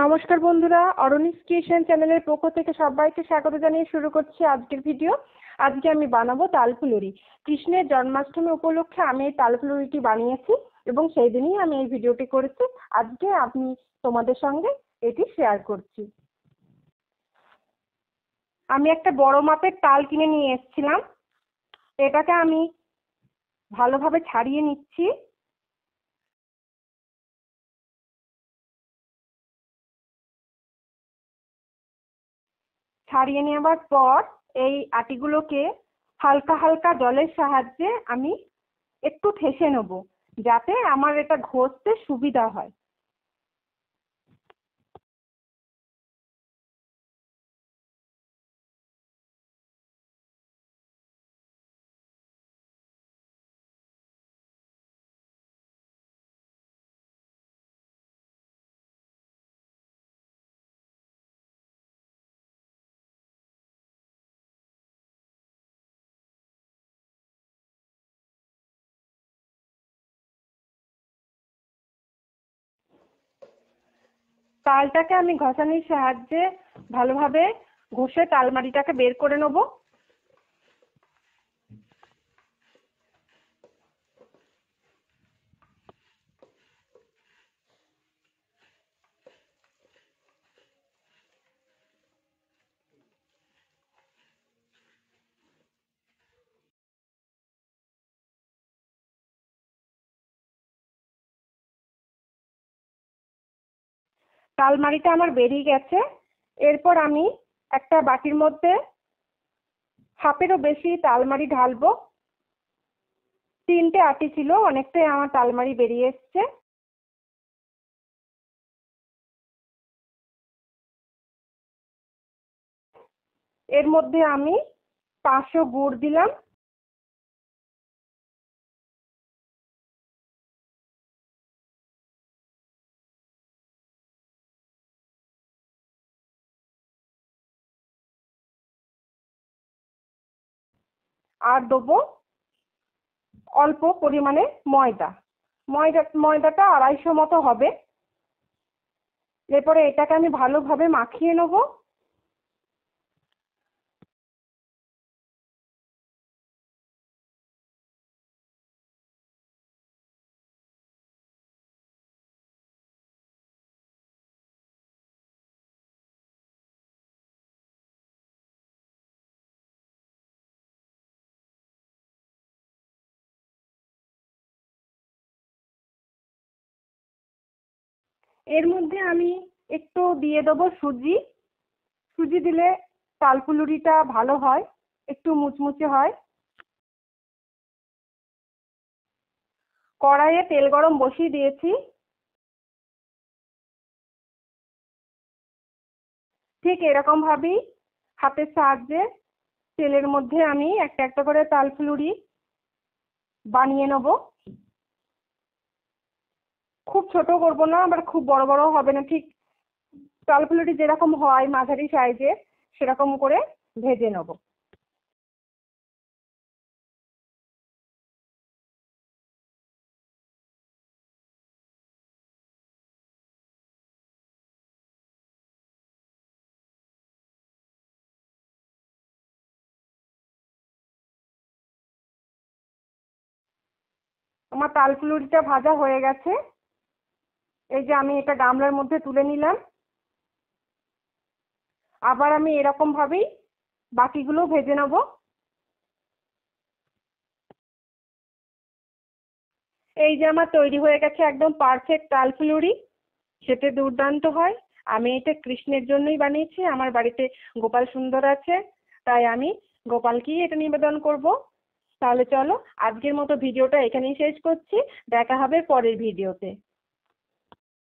নমস্কার বন্ধুরা অরণিস ক্রিয়েশন চ্যানেলের পক্ষ থেকে সবাইকে স্বাগত জানিয়ে শুরু করছি আজকের ভিডিও আজকে আমি বানাবো তালফুলুরি কৃষ্ণের জন্মাষ্টমী উপলক্ষে আমি এই তালফুলুরিটি বানিয়েছি এবং সেই দিনই আমি এই ভিডিওটি করেছি আজকে আমি তোমাদের সঙ্গে এটি শেয়ার করছি আমি একটা বড় মাপের তাল কিনে নিয়ে এসেছিলাম এটাকে আমি ভালোভাবে ছাড়িয়ে নিচ্ছি ছাড়িয়ে নেওয়ার পর এই আটিগুলোকে হালকা হালকা জলের সাহায্যে আমি একটু ঠেসে নেব যাতে আমার এটা ঘষতে সুবিধা হয় তালটাকে আমি ঘষানির সাহায্যে ভালোভাবে ঘষে তালমাটিটাকে বের করে নেবো আলমারিটা আমার বেরিয়ে গেছে এরপর আমি একটা বাটির মধ্যে হাফেরও বেশি তালমারি ঢালবো তিনটে আটি ছিল অনেকটাই আমার তালমারি বেরিয়ে এসছে এর মধ্যে আমি পাঁচশো গুড় দিলাম আর দেবো অল্প পরিমাণে ময়দা ময়দা ময়দাটা আড়াইশো মতো হবে এরপরে এটাকে আমি ভালোভাবে মাখিয়ে নেবো এর মধ্যে আমি একটু দিয়ে দেবো সুজি সুজি দিলে তালপুলুরিটা ভালো হয় একটু মুচমুচে হয় কড়াইয়ে তেল গরম বসিয়ে দিয়েছি ঠিক এরকমভাবেই হাতের সাহায্যে তেলের মধ্যে আমি একটা একটা করে তালফুলুরি বানিয়ে নেবো খুব ছোটো করবো না আবার খুব বড় বড়ও হবে না ঠিক চটপটি যেরকম হয় মাঝারি সাইজে সেরকম করে ভেজে নেব আমার তালফুলুরিটা ভাজা হয়ে গেছে এই যে আমি এটা গামলার মধ্যে তুলে নিলাম আবার আমি এরকমভাবেই বাকিগুলো ভেজে নেব এই যে আমার তৈরি হয়ে গেছে একদম পারফেক্ট তালফুলুরি সেটি দুর্দান্ত হয় আমি এটা কৃষ্ণের জন্যই বানিয়েছি আমার বাড়িতে গোপাল সুন্দর আছে তাই আমি গোপালকেই এটা নিবেদন করব তাহলে চলো আজকের মতো ভিডিওটা এখানেই শেষ করছি দেখা হবে পরের ভিডিওতে